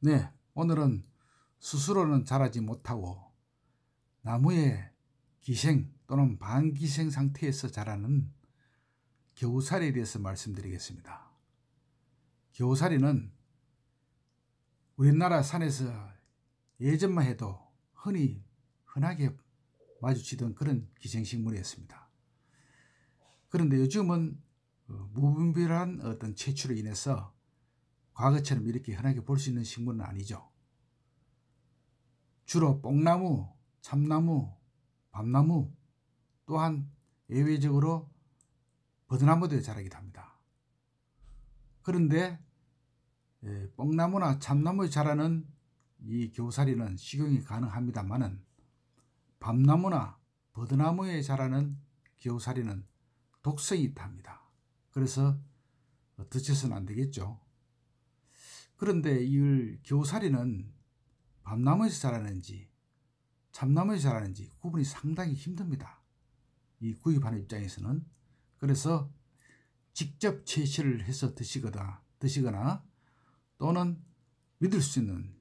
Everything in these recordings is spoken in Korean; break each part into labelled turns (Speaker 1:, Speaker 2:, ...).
Speaker 1: 네, 오늘은 스스로는 자라지 못하고 나무의 기생 또는 반기생 상태에서 자라는 겨우살이에 대해서 말씀드리겠습니다. 겨우살이는 우리나라 산에서 예전만 해도 흔히 흔하게 마주치던 그런 기생식물이었습니다. 그런데 요즘은 어, 무분별한 어떤 채취로 인해서 과거처럼 이렇게 흔하게 볼 수 있는 식물은 아니죠. 주로 뽕나무, 참나무, 밤나무 또한 예외적으로 버드나무도 자라기도 합니다. 그런데 예, 뽕나무나 참나무에 자라는 이 겨우살이는 식용이 가능합니다만은 밤나무나 버드나무에 자라는 겨우살이는 독성이 있답니다. 그래서 어, 드셔서는 안 되겠죠. 그런데 이걸 겨우살이는 밤나무에서 자라는지 참나무에서 자라는지 구분이 상당히 힘듭니다. 이 구입하는 입장에서는 그래서 직접 채취를 해서 드시거나 드시거나 또는 믿을 수 있는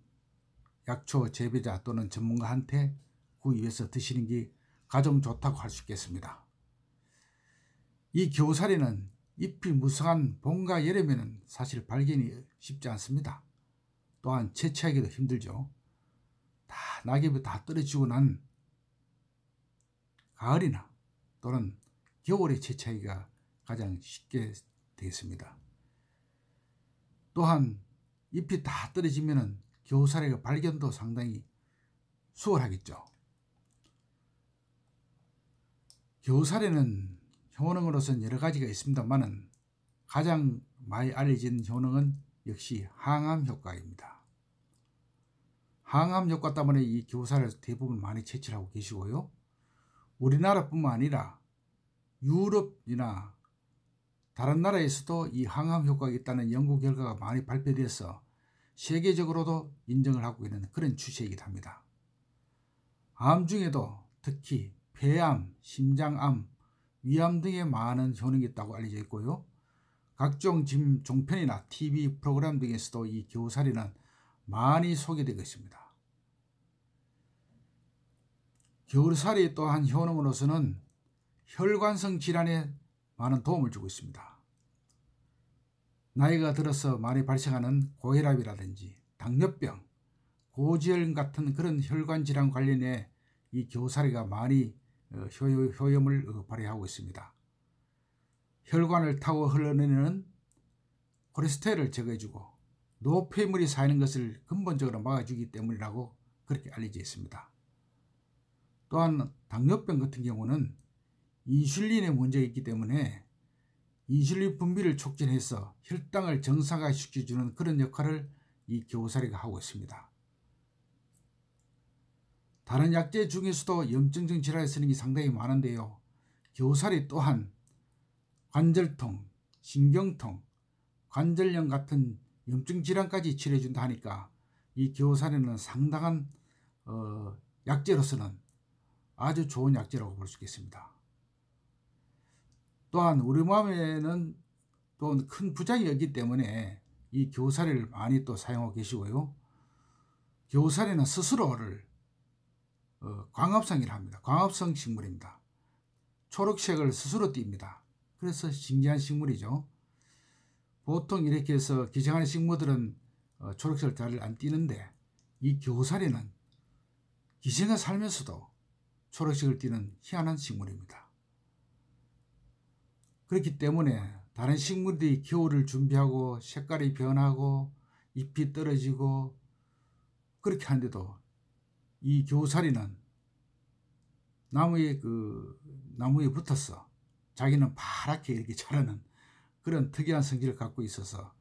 Speaker 1: 약초 재배자 또는 전문가한테 구입해서 드시는 게 가장 좋다고 할 수 있겠습니다. 이 겨우살이는 잎이 무성한 봄과 여름에는 사실 발견이 쉽지 않습니다. 또한 채취하기도 힘들죠. 다 낙엽이 다 떨어지고 난 가을이나 또는 겨울에 채취하기가 가장 쉽게 되겠습니다. 또한 잎이 다 떨어지면 겨우살이가 발견도 상당히 수월하겠죠. 겨우살에는 효능으로서는 여러 가지가 있습니다만은 가장 많이 알려진 효능은 역시 항암 효과입니다. 항암 효과 때문에 이 교사를 대부분 많이 채취하고 계시고요. 우리나라뿐만 아니라 유럽이나 다른 나라에서도 이 항암 효과가 있다는 연구 결과가 많이 발표돼서 세계적으로도 인정을 하고 있는 그런 추세이기도 합니다. 암 중에도 특히 폐암, 심장암, 위암 등의 많은 효능이 있다고 알려져 있고요. 각종 짐 종편이나 TV 프로그램 등에서도 이 겨우살이는 많이 소개되고 있습니다. 겨울살이 또한 효능으로서는 혈관성 질환에 많은 도움을 주고 있습니다. 나이가 들어서 많이 발생하는 고혈압이라든지 당뇨병, 고지혈 같은 그런 혈관 질환 관련해 이 겨우살이가 많이 어, 효염을 어, 발휘하고 있습니다. 혈관을 타고 흘러내리는 콜레스테롤을 제거해주고 노폐물이 쌓이는 것을 근본적으로 막아주기 때문이라고 그렇게 알려져 있습니다. 또한 당뇨병 같은 경우는 인슐린의 문제가 있기 때문에 인슐린 분비를 촉진해서 혈당을 정상화시켜주는 그런 역할을 이 겨우살이가 하고 있습니다. 다른 약재 중에서도 염증증 질환에 쓰는 게 상당히 많은데요. 겨우살이 또한 관절통, 신경통, 관절염 같은 염증 질환까지 치료해준다 하니까 이 겨우살에는 상당한 어, 약재로서는 아주 좋은 약재라고 볼 수 있겠습니다. 또한 우리 몸에는 또 큰 부작용이 없기 때문에 이 겨우살이를 많이 또 사용하고 계시고요. 겨우살이는 스스로를 어, 광합성이라 합니다. 광합성 식물입니다. 초록색을 스스로 띕니다 그래서 신기한 식물이죠. 보통 이렇게 해서 기생하는 식물들은 어, 초록색을 잘 안 띄는데 이 겨우살이는 기생을 살면서도 초록색을 띠는 희한한 식물입니다. 그렇기 때문에 다른 식물들이 겨울을 준비하고 색깔이 변하고 잎이 떨어지고 그렇게 하는데도 이교살이는 나무에 그 나무에 붙었어. 자기는 파랗게 이렇게 자라는 그런 특이한 성질을 갖고 있어서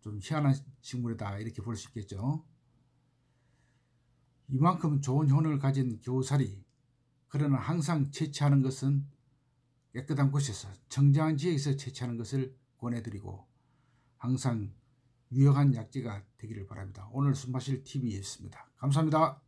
Speaker 1: 좀 희한한 식물이다 이렇게 볼 수 있겠죠. 이만큼 좋은 효능을 가진 교살이 그러나 항상 채취하는 것은 깨끗한 곳에서 정장 지역에서 채취하는 것을 권해드리고 항상 유용한 약재가 되기를 바랍니다. 오늘 숨마실 TV였습니다. 감사합니다.